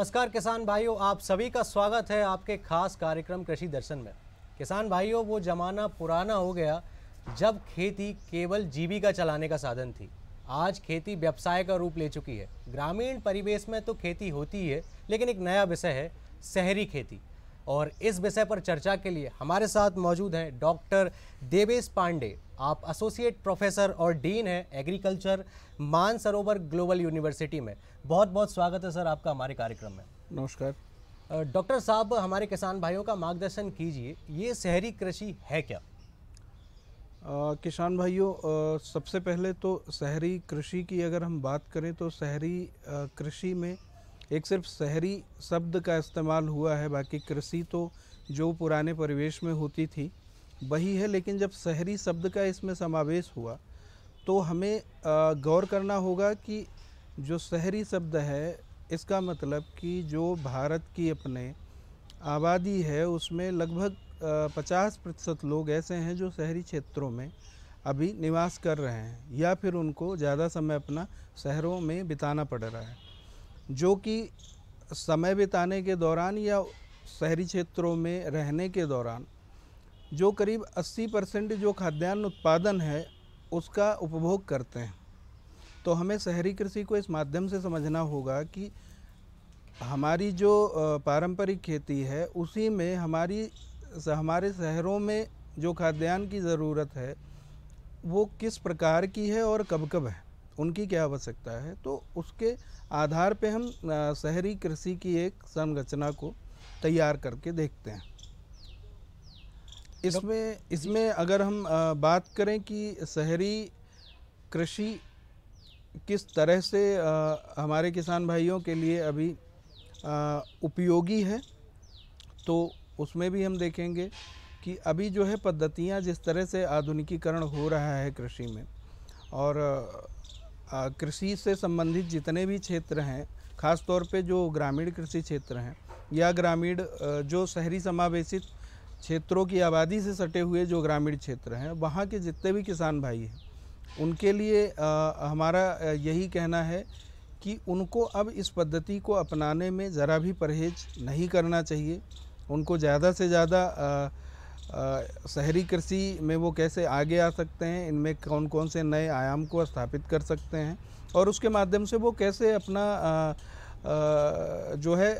नमस्कार किसान भाइयों आप सभी का स्वागत है आपके खास कार्यक्रम कृषि दर्शन में किसान भाइयों वो जमाना पुराना हो गया जब खेती केवल जीविका चलाने का साधन थी आज खेती व्यवसाय का रूप ले चुकी है ग्रामीण परिवेश में तो खेती होती है लेकिन एक नया विषय है शहरी खेती और इस विषय पर चर्चा के लिए हमारे साथ मौजूद हैं डॉक्टर देवेश पांडे आप एसोसिएट प्रोफेसर और डीन हैं एग्रीकल्चर मानसरोवर ग्लोबल यूनिवर्सिटी में बहुत बहुत स्वागत है सर आपका हमारे कार्यक्रम में नमस्कार डॉक्टर साहब हमारे किसान भाइयों का मार्गदर्शन कीजिए ये शहरी कृषि है क्या आ, किसान भाइयों सबसे पहले तो शहरी कृषि की अगर हम बात करें तो शहरी कृषि में एक सिर्फ शहरी शब्द का इस्तेमाल हुआ है बाकी कृषि तो जो पुराने परिवेश में होती थी वही है लेकिन जब शहरी शब्द का इसमें समावेश हुआ तो हमें गौर करना होगा कि जो शहरी शब्द है इसका मतलब कि जो भारत की अपने आबादी है उसमें लगभग पचास प्रतिशत लोग ऐसे हैं जो शहरी क्षेत्रों में अभी निवास कर रहे हैं या फिर उनको ज़्यादा समय अपना शहरों में बिताना पड़ रहा है जो कि समय बिताने के दौरान या शहरी क्षेत्रों में रहने के दौरान जो करीब 80 परसेंट जो खाद्यान्न उत्पादन है उसका उपभोग करते हैं तो हमें शहरी कृषि को इस माध्यम से समझना होगा कि हमारी जो पारंपरिक खेती है उसी में हमारी हमारे शहरों में जो खाद्यान्न की ज़रूरत है वो किस प्रकार की है और कब कब है उनकी क्या आवश्यकता है तो उसके आधार पे हम शहरी कृषि की एक संरचना को तैयार करके देखते हैं इसमें इसमें अगर हम बात करें कि शहरी कृषि किस तरह से हमारे किसान भाइयों के लिए अभी उपयोगी है तो उसमें भी हम देखेंगे कि अभी जो है पद्धतियाँ जिस तरह से आधुनिकीकरण हो रहा है कृषि में और कृषि से संबंधित जितने भी क्षेत्र हैं ख़ास तौर पे जो ग्रामीण कृषि क्षेत्र हैं या ग्रामीण जो शहरी समावेशित क्षेत्रों की आबादी से सटे हुए जो ग्रामीण क्षेत्र हैं वहाँ के जितने भी किसान भाई हैं उनके लिए आ, हमारा यही कहना है कि उनको अब इस पद्धति को अपनाने में ज़रा भी परहेज नहीं करना चाहिए उनको ज़्यादा से ज़्यादा शहरी कृषि में वो कैसे आगे आ सकते हैं इनमें कौन कौन से नए आयाम को स्थापित कर सकते हैं और उसके माध्यम से वो कैसे अपना आ, आ, जो है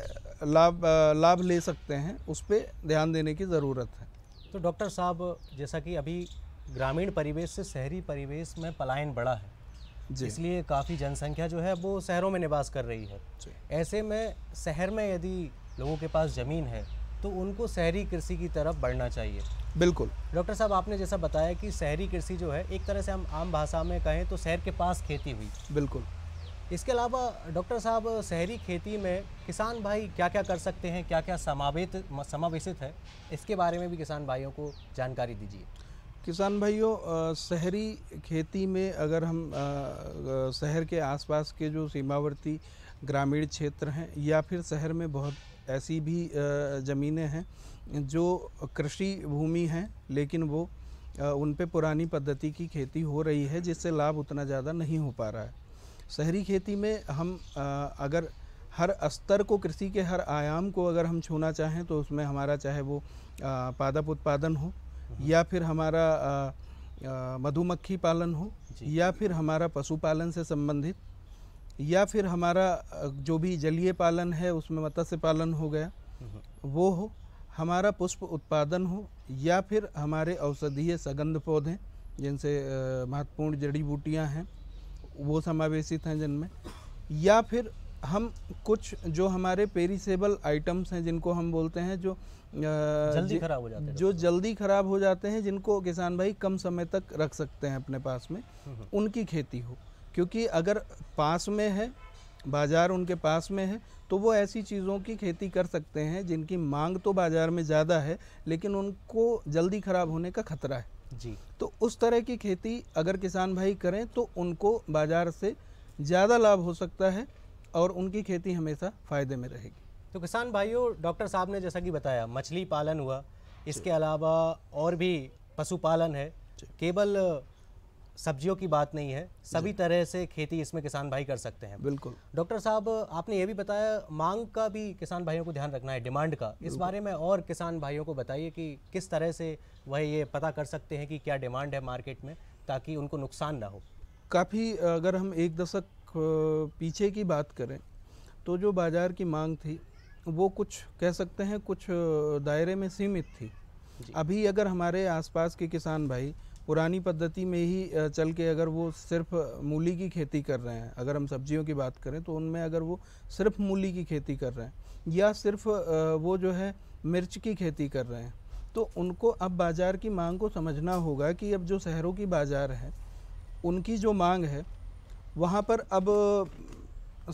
लाभ लाभ ले सकते हैं उस पर ध्यान देने की ज़रूरत है तो डॉक्टर साहब जैसा कि अभी ग्रामीण परिवेश से शहरी परिवेश में पलायन बढ़ा है इसलिए काफ़ी जनसंख्या जो है वो शहरों में निवास कर रही है ऐसे में शहर में यदि लोगों के पास ज़मीन है तो उनको शहरी कृषि की तरफ बढ़ना चाहिए बिल्कुल डॉक्टर साहब आपने जैसा बताया कि शहरी कृषि जो है एक तरह से हम आम भाषा में कहें तो शहर के पास खेती हुई बिल्कुल इसके अलावा डॉक्टर साहब शहरी खेती में किसान भाई क्या क्या कर सकते हैं क्या क्या समावेत समावेशित है इसके बारे में भी किसान भाइयों को जानकारी दीजिए किसान भाइयों शहरी खेती में अगर हम शहर के आसपास के जो सीमावर्ती ग्रामीण क्षेत्र हैं या फिर शहर में बहुत ऐसी भी ज़मीनें हैं जो कृषि भूमि हैं लेकिन वो उन पे पुरानी पद्धति की खेती हो रही है जिससे लाभ उतना ज़्यादा नहीं हो पा रहा है शहरी खेती में हम अगर हर स्तर को कृषि के हर आयाम को अगर हम छूना चाहें तो उसमें हमारा चाहे वो पादप उत्पादन हो हम्म। या फिर हमारा मधुमक्खी पालन हो या फिर हमारा पशुपालन से संबंधित या फिर हमारा जो भी जलीय पालन है उसमें मत्स्य पालन हो गया हम्म। वो हो हमारा पुष्प उत्पादन हो या फिर हमारे औषधीय सगंध पौधे जिनसे महत्वपूर्ण जड़ी बूटियां हैं वो समावेशित हैं जिनमें या फिर हम कुछ जो हमारे पेरिसेबल आइटम्स हैं जिनको हम बोलते हैं जो जल्दी खराब हो जाते हैं जो जल्दी खराब हो जाते हैं जिनको किसान भाई कम समय तक रख सकते हैं अपने पास में हम्म, हम्म। उनकी खेती हो क्योंकि अगर पास में है बाज़ार उनके पास में है तो वो ऐसी चीज़ों की खेती कर सकते हैं जिनकी मांग तो बाज़ार में ज़्यादा है लेकिन उनको जल्दी ख़राब होने का खतरा है जी तो उस तरह की खेती अगर किसान भाई करें तो उनको बाज़ार से ज़्यादा लाभ हो सकता है और उनकी खेती हमेशा फ़ायदे में रहेगी तो किसान भाइयों डॉक्टर साहब ने जैसा कि बताया मछली पालन हुआ इसके अलावा और भी पशुपालन है केवल सब्जियों की बात नहीं है सभी तरह से खेती इसमें किसान भाई कर सकते हैं बिल्कुल डॉक्टर साहब आपने ये भी बताया मांग का भी किसान भाइयों को ध्यान रखना है डिमांड का इस बारे में और किसान भाइयों को बताइए कि किस तरह से वह ये पता कर सकते हैं कि क्या डिमांड है मार्केट में ताकि उनको नुकसान ना हो काफ़ी अगर हम एक दशक पीछे की बात करें तो जो बाज़ार की मांग थी वो कुछ कह सकते हैं कुछ दायरे में सीमित थी अभी अगर हमारे आसपास के किसान भाई पुरानी पद्धति में ही चल के अगर वो सिर्फ मूली की खेती कर रहे हैं अगर हम सब्जियों की बात करें तो उनमें अगर वो सिर्फ मूली की खेती कर रहे हैं या सिर्फ वो जो है मिर्च की खेती कर रहे हैं तो उनको अब बाज़ार की मांग को समझना होगा कि अब जो शहरों की बाज़ार है उनकी जो मांग है वहाँ पर अब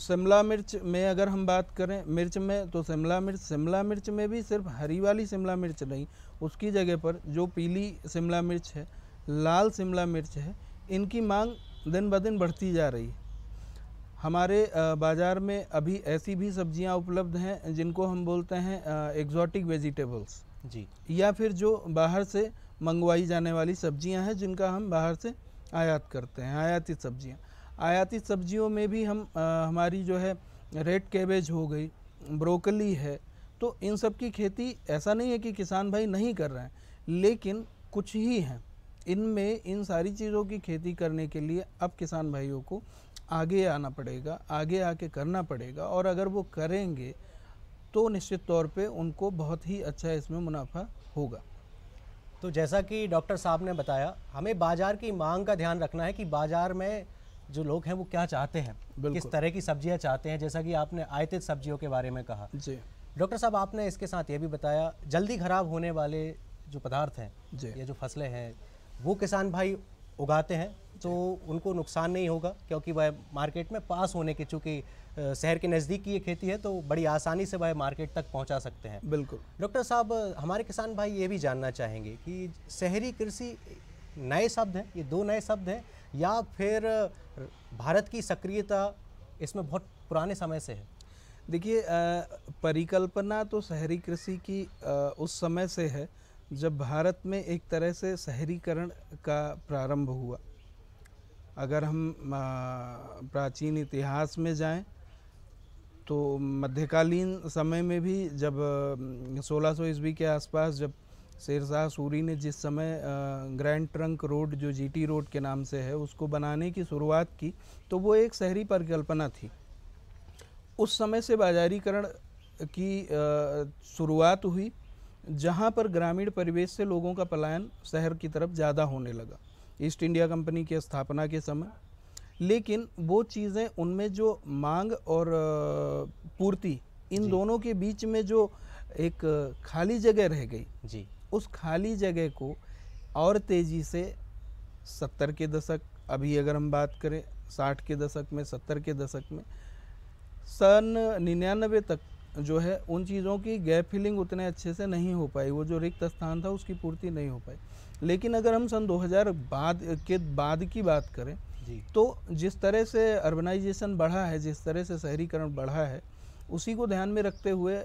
शिमला मिर्च में अगर हम बात करें मिर्च में तो शिमला मिर्च शिमला मिर्च में भी सिर्फ हरी वाली शिमला मिर्च नहीं उसकी जगह पर जो पीली शिमला मिर्च है लाल शिमला मिर्च है इनकी मांग दिन ब दिन बढ़ती जा रही है हमारे बाज़ार में अभी ऐसी भी सब्जियां उपलब्ध हैं जिनको हम बोलते हैं एग्जॉटिक वेजिटेबल्स जी या फिर जो बाहर से मंगवाई जाने वाली सब्जियां हैं जिनका हम बाहर से आयात करते हैं आयातित सब्जियां आयातित सब्जियों में भी हम आ, हमारी जो है रेड कैबेज हो गई ब्रोकली है तो इन सब की खेती ऐसा नहीं है कि किसान भाई नहीं कर रहे हैं लेकिन कुछ ही हैं इनमें इन सारी चीज़ों की खेती करने के लिए अब किसान भाइयों को आगे आना पड़ेगा आगे आके करना पड़ेगा और अगर वो करेंगे तो निश्चित तौर पे उनको बहुत ही अच्छा इसमें मुनाफा होगा तो जैसा कि डॉक्टर साहब ने बताया हमें बाज़ार की मांग का ध्यान रखना है कि बाज़ार में जो लोग हैं वो क्या चाहते हैं किस तरह की सब्जियां चाहते हैं जैसा कि आपने आयतित सब्जियों के बारे में कहा जी डॉक्टर साहब आपने इसके साथ ये भी बताया जल्दी खराब होने वाले जो पदार्थ हैं या जो फसलें हैं वो किसान भाई उगाते हैं तो उनको नुकसान नहीं होगा क्योंकि वह मार्केट में पास होने के चूँकि शहर के नज़दीक की ये खेती है तो बड़ी आसानी से वह मार्केट तक पहुंचा सकते हैं बिल्कुल डॉक्टर साहब हमारे किसान भाई ये भी जानना चाहेंगे कि शहरी कृषि नए शब्द हैं ये दो नए शब्द हैं या फिर भारत की सक्रियता इसमें बहुत पुराने समय से है देखिए परिकल्पना तो शहरी कृषि की उस समय से है जब भारत में एक तरह से शहरीकरण का प्रारंभ हुआ अगर हम प्राचीन इतिहास में जाएं तो मध्यकालीन समय में भी जब 1600 सौ ईस्वी के आसपास जब शेरशाह सूरी ने जिस समय ग्रैंड ट्रंक रोड जो जीटी रोड के नाम से है उसको बनाने की शुरुआत की तो वो एक शहरी परिकल्पना थी उस समय से बाजारीकरण की शुरुआत हुई जहाँ पर ग्रामीण परिवेश से लोगों का पलायन शहर की तरफ ज़्यादा होने लगा ईस्ट इंडिया कंपनी की स्थापना के समय लेकिन वो चीज़ें उनमें जो मांग और पूर्ति इन दोनों के बीच में जो एक खाली जगह रह गई जी उस खाली जगह को और तेज़ी से सत्तर के दशक अभी अगर हम बात करें साठ के दशक में सत्तर के दशक में सन निन्यानवे तक जो है उन चीज़ों की गैप फिलिंग उतने अच्छे से नहीं हो पाई वो जो रिक्त स्थान था उसकी पूर्ति नहीं हो पाई लेकिन अगर हम सन 2000 बाद के बाद की बात करें तो जिस तरह से अर्बनाइजेशन बढ़ा है जिस तरह से शहरीकरण बढ़ा है उसी को ध्यान में रखते हुए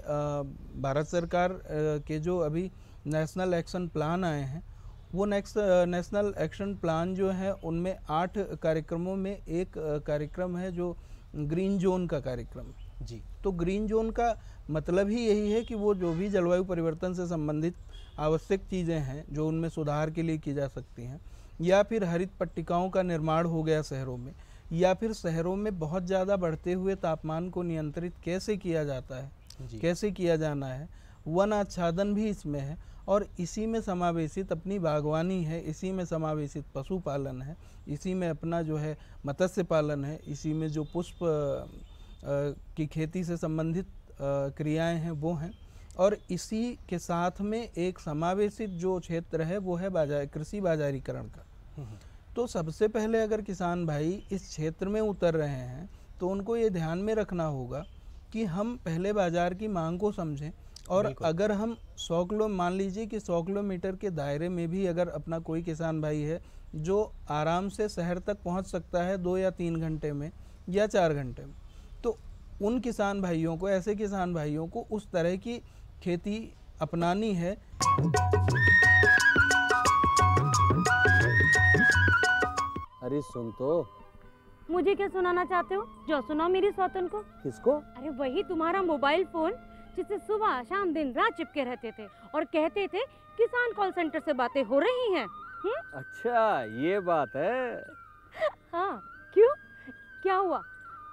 भारत सरकार के जो अभी नेशनल एक्शन प्लान आए हैं वो नेक्स्ट नेशनल एक्शन प्लान जो है उनमें आठ कार्यक्रमों में एक कार्यक्रम है जो ग्रीन जोन का कार्यक्रम है जी तो ग्रीन जोन का मतलब ही यही है कि वो जो भी जलवायु परिवर्तन से संबंधित आवश्यक चीज़ें हैं जो उनमें सुधार के लिए की जा सकती हैं या फिर हरित पट्टिकाओं का निर्माण हो गया शहरों में या फिर शहरों में बहुत ज़्यादा बढ़ते हुए तापमान को नियंत्रित कैसे किया जाता है कैसे किया जाना है वन आच्छादन भी इसमें है और इसी में समावेशित अपनी बागवानी है इसी में समावेशित पशुपालन है इसी में अपना जो है मत्स्य पालन है इसी में जो पुष्प की खेती से संबंधित क्रियाएं हैं वो हैं और इसी के साथ में एक समावेशित जो क्षेत्र है वो है बाजार कृषि बाजारीकरण का हम्म, हम्म। तो सबसे पहले अगर किसान भाई इस क्षेत्र में उतर रहे हैं तो उनको ये ध्यान में रखना होगा कि हम पहले बाज़ार की मांग को समझें और अगर हम 100 किलो मान लीजिए कि 100 किलोमीटर के दायरे में भी अगर अपना कोई किसान भाई है जो आराम से शहर तक पहुंच सकता है दो या तीन घंटे में या चार घंटे में उन किसान भाइयों को ऐसे किसान भाइयों को उस तरह की खेती अपनानी है अरे सुन तो मुझे क्या सुनाना चाहते हो जो सुनाओ मेरी सौतन को किसको अरे वही तुम्हारा मोबाइल फोन जिससे सुबह शाम दिन रात चिपके रहते थे और कहते थे किसान कॉल सेंटर से बातें हो रही हैं हम्म? अच्छा ये बात है हाँ क्यों क्या हुआ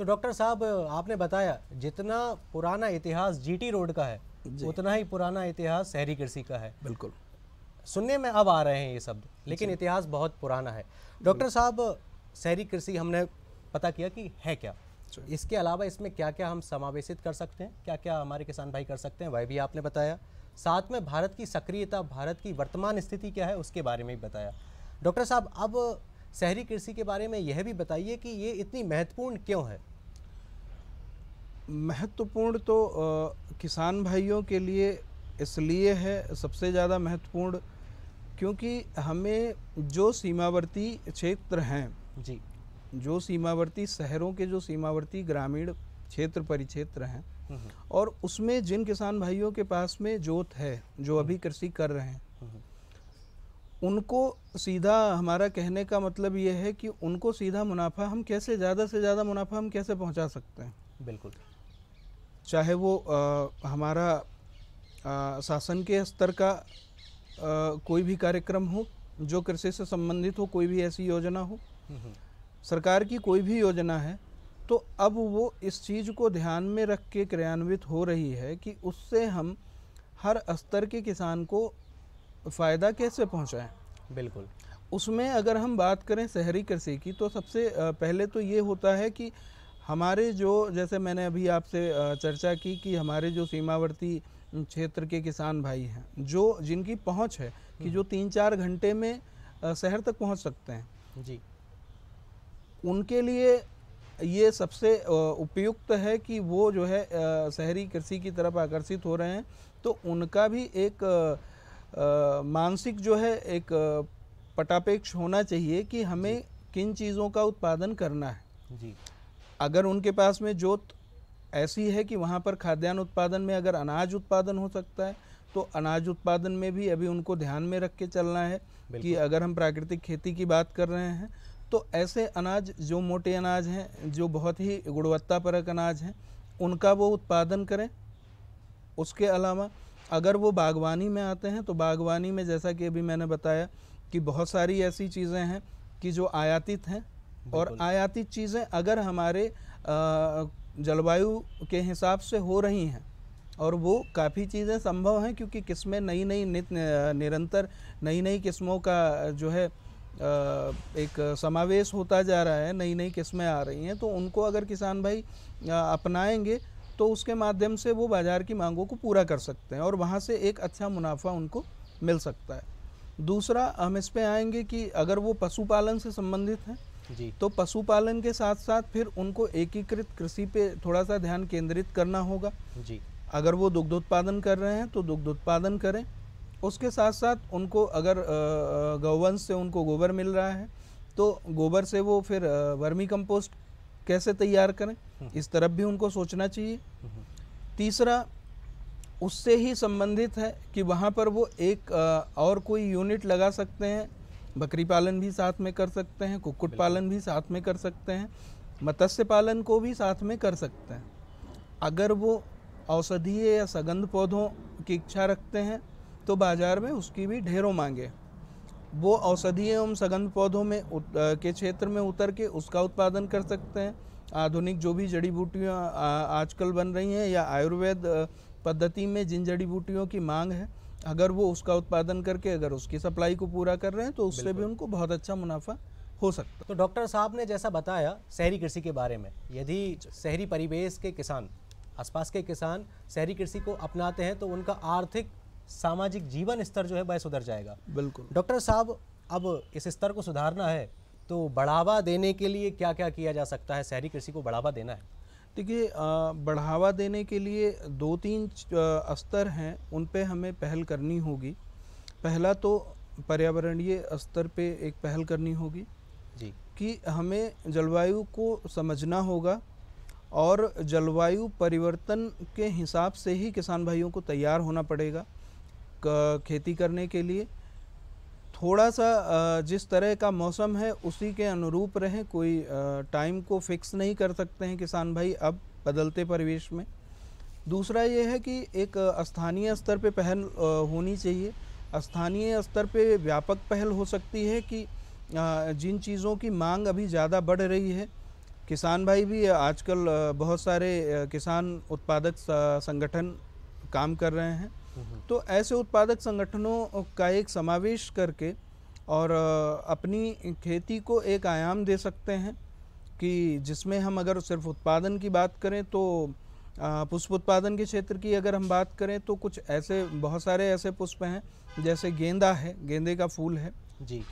तो डॉक्टर साहब आपने बताया जितना पुराना इतिहास जीटी रोड का है उतना ही पुराना इतिहास शहरी कृषि का है बिल्कुल सुनने में अब आ रहे हैं ये शब्द लेकिन इतिहास बहुत पुराना है डॉक्टर साहब शहरी कृषि हमने पता किया कि है क्या इसके अलावा इसमें क्या क्या हम समावेशित कर सकते हैं क्या क्या हमारे किसान भाई कर सकते हैं वह भी आपने बताया साथ में भारत की सक्रियता भारत की वर्तमान स्थिति क्या है उसके बारे में भी बताया डॉक्टर साहब अब शहरी कृषि के बारे में यह भी बताइए कि ये इतनी महत्वपूर्ण क्यों है महत्वपूर्ण तो आ, किसान भाइयों के लिए इसलिए है सबसे ज़्यादा महत्वपूर्ण क्योंकि हमें जो सीमावर्ती क्षेत्र हैं जी जो सीमावर्ती शहरों के जो सीमावर्ती ग्रामीण क्षेत्र परिक्षेत्र हैं हम्म, हम्म। और उसमें जिन किसान भाइयों के पास में जोत है जो हम्म। अभी कृषि कर रहे हैं उनको सीधा हमारा कहने का मतलब ये है कि उनको सीधा मुनाफा हम कैसे ज़्यादा से ज़्यादा मुनाफा हम कैसे पहुंचा सकते हैं बिल्कुल चाहे वो आ, हमारा आ, शासन के स्तर का आ, कोई भी कार्यक्रम हो जो कृषि से संबंधित हो कोई भी ऐसी योजना हो सरकार की कोई भी योजना है तो अब वो इस चीज़ को ध्यान में रख के क्रियान्वित हो रही है कि उससे हम हर स्तर के किसान को फ़ायदा कैसे पहुंचाएं बिल्कुल उसमें अगर हम बात करें शहरी कृषि की तो सबसे पहले तो ये होता है कि हमारे जो जैसे मैंने अभी आपसे चर्चा की कि हमारे जो सीमावर्ती क्षेत्र के किसान भाई हैं जो जिनकी पहुंच है कि हम्म। जो तीन चार घंटे में शहर तक पहुंच सकते हैं जी उनके लिए ये सबसे उपयुक्त है कि वो जो है शहरी कृषि की तरफ आकर्षित हो रहे हैं तो उनका भी एक मानसिक जो है एक पटापेक्ष होना चाहिए कि हमें किन चीज़ों का उत्पादन करना है जी अगर उनके पास में जोत ऐसी है कि वहाँ पर खाद्यान्न उत्पादन में अगर अनाज उत्पादन हो सकता है तो अनाज उत्पादन में भी अभी उनको ध्यान में रख के चलना है कि अगर हम प्राकृतिक खेती की बात कर रहे हैं तो ऐसे अनाज जो मोटे अनाज हैं जो बहुत ही गुणवत्तापरक अनाज हैं उनका वो उत्पादन करें उसके अलावा अगर वो बागवानी में आते हैं तो बागवानी में जैसा कि अभी मैंने बताया कि बहुत सारी ऐसी चीज़ें हैं कि जो आयातित हैं और आयातित चीज़ें अगर हमारे जलवायु के हिसाब से हो रही हैं और वो काफ़ी चीज़ें संभव हैं क्योंकि किस्में नई नई नित्य निरंतर नई नई किस्मों का जो है एक समावेश होता जा रहा है नई नई किस्में आ रही हैं तो उनको अगर किसान भाई अपनाएंगे तो उसके माध्यम से वो बाज़ार की मांगों को पूरा कर सकते हैं और वहाँ से एक अच्छा मुनाफा उनको मिल सकता है दूसरा हम इस पर आएंगे कि अगर वो पशुपालन से संबंधित हैं जी तो पशुपालन के साथ साथ फिर उनको एकीकृत कृषि पे थोड़ा सा ध्यान केंद्रित करना होगा जी अगर वो दुग्ध उत्पादन कर रहे हैं तो दुग्ध उत्पादन करें उसके साथ साथ उनको अगर गौवंश से उनको गोबर मिल रहा है तो गोबर से वो फिर वर्मी कंपोस्ट कैसे तैयार करें हम्म। इस तरफ भी उनको सोचना चाहिए हम्म। तीसरा उससे ही संबंधित है कि वहाँ पर वो एक और कोई यूनिट लगा सकते हैं बकरी पालन भी साथ में कर सकते हैं कुक्कुट पालन भी साथ में कर सकते हैं मत्स्य पालन को भी साथ में कर सकते हैं अगर वो औषधीय या सगंध पौधों की इच्छा रखते हैं तो बाज़ार में उसकी भी ढेरों मांगे वो औषधीय एवं सगंध पौधों में के क्षेत्र में उतर के उसका उत्पादन कर सकते हैं आधुनिक जो भी जड़ी बूटियाँ आजकल बन रही हैं या आयुर्वेद पद्धति में जिन जड़ी बूटियों की मांग है अगर वो उसका उत्पादन करके अगर उसकी सप्लाई को पूरा कर रहे हैं तो उससे भी उनको बहुत अच्छा मुनाफा हो सकता तो डॉक्टर साहब ने जैसा बताया शहरी कृषि के बारे में यदि शहरी परिवेश के किसान आसपास के किसान शहरी कृषि को अपनाते हैं तो उनका आर्थिक सामाजिक जीवन स्तर जो है वह सुधर जाएगा बिल्कुल डॉक्टर साहब अब इस स्तर को सुधारना है तो बढ़ावा देने के लिए क्या क्या किया जा सकता है शहरी कृषि को बढ़ावा देना है देखिए बढ़ावा देने के लिए दो तीन स्तर हैं उन पे हमें पहल करनी होगी पहला तो पर्यावरणीय स्तर पे एक पहल करनी होगी जी कि हमें जलवायु को समझना होगा और जलवायु परिवर्तन के हिसाब से ही किसान भाइयों को तैयार होना पड़ेगा खेती करने के लिए थोड़ा सा जिस तरह का मौसम है उसी के अनुरूप रहें कोई टाइम को फिक्स नहीं कर सकते हैं किसान भाई अब बदलते परिवेश में दूसरा ये है कि एक स्थानीय स्तर पे पहल होनी चाहिए स्थानीय स्तर पे व्यापक पहल हो सकती है कि जिन चीज़ों की मांग अभी ज़्यादा बढ़ रही है किसान भाई भी आजकल बहुत सारे किसान उत्पादक संगठन काम कर रहे हैं तो ऐसे उत्पादक संगठनों का एक समावेश करके और अपनी खेती को एक आयाम दे सकते हैं कि जिसमें हम अगर सिर्फ उत्पादन की बात करें तो पुष्प उत्पादन के क्षेत्र की अगर हम बात करें तो कुछ ऐसे बहुत सारे ऐसे पुष्प हैं जैसे गेंदा है गेंदे का फूल है जी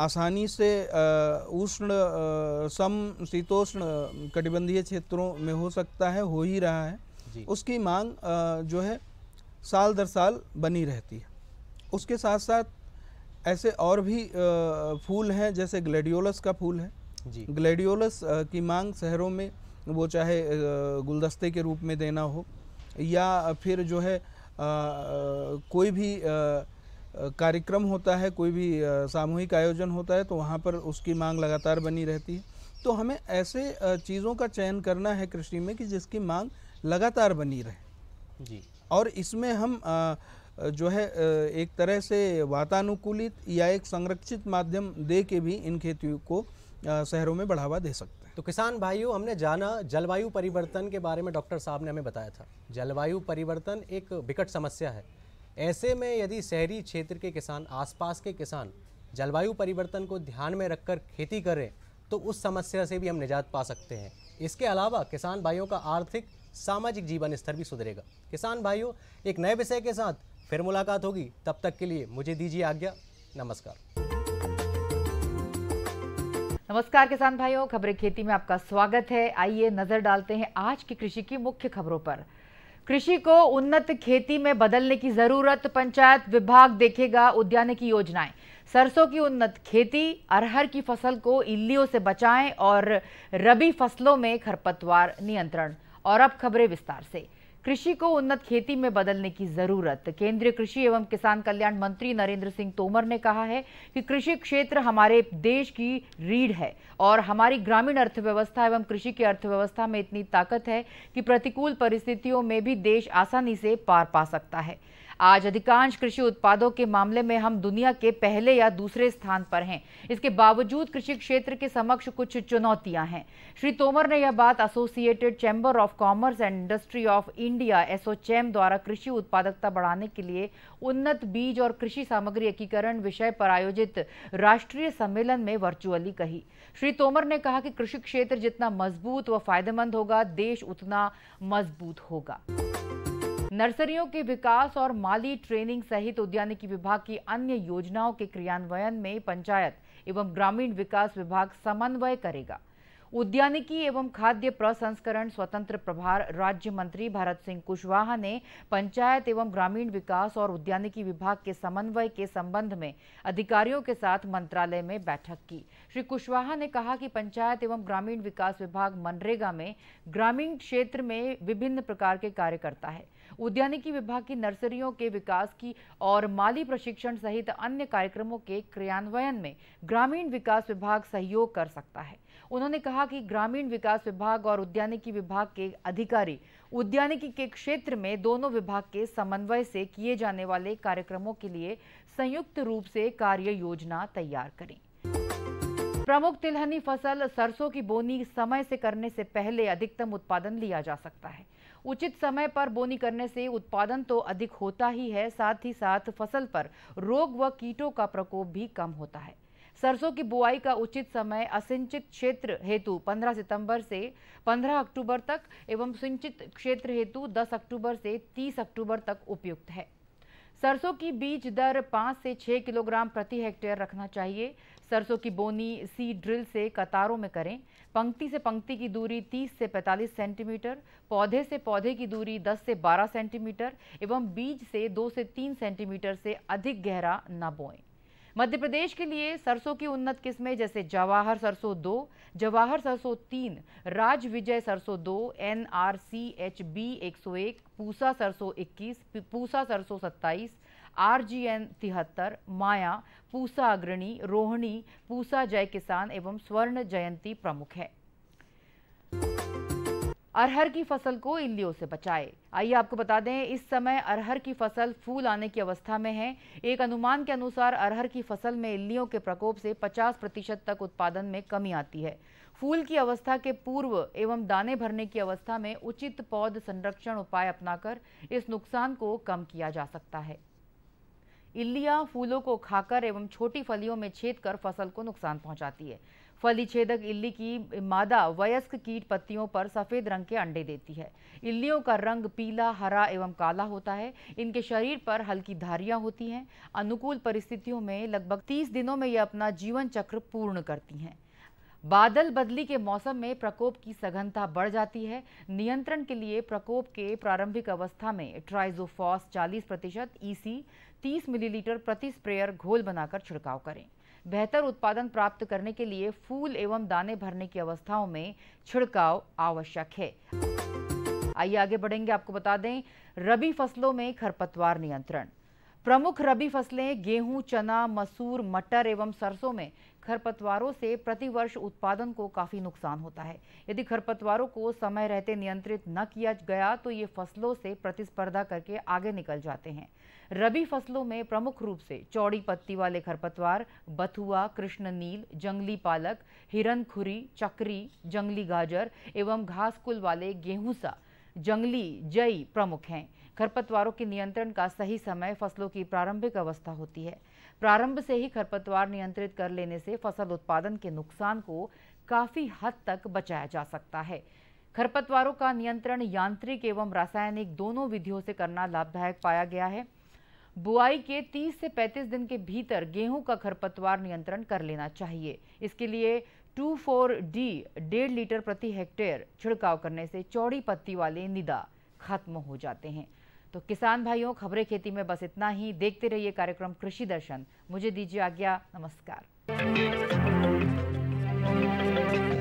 आसानी से उष्ण सम शीतोष्ण कटिबंधीय क्षेत्रों में हो सकता है हो ही रहा है उसकी मांग जो है साल दर साल बनी रहती है उसके साथ साथ ऐसे और भी फूल हैं जैसे ग्लेडियोलस का फूल है जी ग्लेडियोलस की मांग शहरों में वो चाहे गुलदस्ते के रूप में देना हो या फिर जो है कोई भी कार्यक्रम होता है कोई भी सामूहिक आयोजन होता है तो वहाँ पर उसकी मांग लगातार बनी रहती है तो हमें ऐसे चीज़ों का चयन करना है कृषि में कि जिसकी मांग लगातार बनी रहे जी और इसमें हम जो है एक तरह से वातानुकूलित या एक संरक्षित माध्यम दे के भी इन खेती को शहरों में बढ़ावा दे सकते हैं तो किसान भाइयों हमने जाना जलवायु परिवर्तन के बारे में डॉक्टर साहब ने हमें बताया था जलवायु परिवर्तन एक विकट समस्या है ऐसे में यदि शहरी क्षेत्र के किसान आसपास के किसान जलवायु परिवर्तन को ध्यान में रखकर खेती करें तो उस समस्या से भी हम निजात पा सकते हैं इसके अलावा किसान भाइयों का आर्थिक सामाजिक जीवन स्तर भी सुधरेगा किसान भाइयों एक नए विषय के साथ फिर मुलाकात होगी तब तक के लिए मुझे दीजिए आज्ञा नमस्कार नमस्कार किसान भाइयों खबरें खेती में आपका स्वागत है आइए नजर डालते हैं आज की कृषि की मुख्य खबरों पर कृषि को उन्नत खेती में बदलने की जरूरत पंचायत विभाग देखेगा उद्यान की योजनाएं सरसों की उन्नत खेती अरहर की फसल को इल्लियों से बचाएं और रबी फसलों में खरपतवार नियंत्रण और अब खबरें विस्तार से कृषि को उन्नत खेती में बदलने की जरूरत केंद्रीय कृषि एवं किसान कल्याण मंत्री नरेंद्र सिंह तोमर ने कहा है कि कृषि क्षेत्र हमारे देश की रीढ़ है और हमारी ग्रामीण अर्थव्यवस्था एवं कृषि की अर्थव्यवस्था में इतनी ताकत है कि प्रतिकूल परिस्थितियों में भी देश आसानी से पार पा सकता है आज अधिकांश कृषि उत्पादों के मामले में हम दुनिया के पहले या दूसरे स्थान पर हैं इसके बावजूद कृषि क्षेत्र के समक्ष कुछ चुनौतियां हैं श्री तोमर ने यह बात associated chamber of commerce and industry of India ASSOCHAM द्वारा कृषि उत्पादकता बढ़ाने के लिए उन्नत बीज और कृषि सामग्री एकीकरण विषय पर आयोजित राष्ट्रीय सम्मेलन में वर्चुअली कही श्री तोमर ने कहा कि कृषि क्षेत्र जितना मजबूत व फायदेमंद होगा देश उतना मजबूत होगा नर्सरियों के विकास और माली ट्रेनिंग सहित उद्यानिकी विभाग की अन्य योजनाओं के क्रियान्वयन में पंचायत एवं ग्रामीण विकास विभाग समन्वय करेगा उद्यानिकी एवं खाद्य प्रसंस्करण स्वतंत्र प्रभार राज्य मंत्री भारत सिंह कुशवाहा ने पंचायत एवं ग्रामीण विकास और उद्यानिकी विभाग के समन्वय के संबंध में अधिकारियों के साथ मंत्रालय में बैठक की श्री कुशवाहा ने कहा कि पंचायत एवं ग्रामीण विकास विभाग मनरेगा में ग्रामीण क्षेत्र में विभिन्न प्रकार के कार्य करता है उद्यानिकी विभाग की नर्सरियों के विकास की और माली प्रशिक्षण सहित अन्य कार्यक्रमों के क्रियान्वयन में ग्रामीण विकास विभाग सहयोग कर सकता है उन्होंने कहा कि ग्रामीण विकास विभाग और उद्यानिकी विभाग के अधिकारी उद्यानिकी के क्षेत्र में दोनों विभाग के समन्वय से किए जाने वाले कार्यक्रमों के लिए संयुक्त रूप से कार्य योजना तैयार करें प्रमुख तिलहनी फसल सरसों की बोनी समय से करने से पहले अधिकतम उत्पादन लिया जा सकता है उचित समय पर बोनी करने से उत्पादन तो अधिक होता ही है साथ ही साथ फसल पर रोग व कीटों का प्रकोप भी कम होता है सरसों की बुआई का उचित समय असिंचित क्षेत्र हेतु 15 सितंबर से 15 अक्टूबर तक एवं सिंचित क्षेत्र हेतु 10 अक्टूबर से 30 अक्टूबर तक उपयुक्त है सरसों की बीज दर 5 से 6 किलोग्राम प्रति हेक्टेयर रखना चाहिए सरसों की बोनी सी ड्रिल से कतारों में करें पंक्ति से पंक्ति की दूरी 30 से 45 सेंटीमीटर पौधे से पौधे की दूरी 10 से 12 सेंटीमीटर एवं बीज से 2 से 3 सेंटीमीटर से अधिक गहरा न बोएं मध्य प्रदेश के लिए सरसों की उन्नत किस्में जैसे जवाहर सरसों दो जवाहर सरसों तीन राज विजय सरसों दो N R C H B एक सौ एक पूसा सरसों इक्कीस पूसा सरसों सत्ताईस आर जी एन तिहत्तर माया पूसा अग्रणी रोहिणी पूसा जय किसान एवं स्वर्ण जयंती प्रमुख है अरहर की फसल को इल्लियों से बचाए आइए आपको बता दें इस समय अरहर की फसल फूल आने की अवस्था में है एक अनुमान के अनुसार अरहर की फसल में इल्लियों के प्रकोप से 50 प्रतिशत तक उत्पादन में कमी आती है फूल की अवस्था के पूर्व एवं दाने भरने की अवस्था में उचित पौध संरक्षण उपाय अपनाकर इस नुकसान को कम किया जा सकता है इल्लियाँ फूलों को खाकर एवं छोटी फलियों में छेद कर फसल को नुकसान पहुंचाती है फली छेदक इल्ली की मादा वयस्क कीट पत्तियों पर सफ़ेद रंग के अंडे देती है इल्लियों का रंग पीला हरा एवं काला होता है इनके शरीर पर हल्की धारियां होती हैं अनुकूल परिस्थितियों में लगभग 30 दिनों में ये अपना जीवन चक्र पूर्ण करती हैं बादल बदली के मौसम में प्रकोप की सघनता बढ़ जाती है नियंत्रण के लिए प्रकोप के प्रारंभिक अवस्था में ट्राइजोफॉस 40 प्रतिशत ईसी e 30 मिलीलीटर प्रति स्प्रेयर घोल बनाकर छिड़काव करें बेहतर उत्पादन प्राप्त करने के लिए फूल एवं दाने भरने की अवस्थाओं में छिड़काव आवश्यक है आइए आगे बढ़ेंगे आपको बता दें रबी फसलों में खरपतवार नियंत्रण प्रमुख रबी फसलें गेहूं चना मसूर मटर एवं सरसों में खरपतवारों से प्रतिवर्ष उत्पादन को काफी नुकसान होता है यदि खरपतवारों को समय रहते नियंत्रित न किया गया तो ये फसलों से प्रतिस्पर्धा करके आगे निकल जाते हैं रबी फसलों में प्रमुख रूप से चौड़ी पत्ती वाले खरपतवार बथुआ कृष्ण नील जंगली पालक हिरनखुरी चक्री जंगली गाजर एवं घासकुल वाले गेहूं सा जंगली जई प्रमुख हैं खरपतवारों के नियंत्रण का सही समय फसलों की प्रारंभिक अवस्था होती है प्रारंभ से ही खरपतवार नियंत्रित कर लेने से फसल उत्पादन के नुकसान को काफी हद तक बचाया जा सकता है खरपतवारों का नियंत्रण यांत्रिक एवं रासायनिक दोनों विधियों से करना लाभदायक पाया गया है बुआई के 30 से 35 दिन के भीतर गेहूं का खरपतवार नियंत्रण कर लेना चाहिए इसके लिए फोर डी डेढ़ लीटर प्रति हेक्टेयर छिड़काव करने से चौड़ी पत्ती वाले निदा खत्म हो जाते हैं तो किसान भाइयों खबरें खेती में बस इतना ही देखते रहिए कार्यक्रम कृषि दर्शन मुझे दीजिए आज्ञा नमस्कार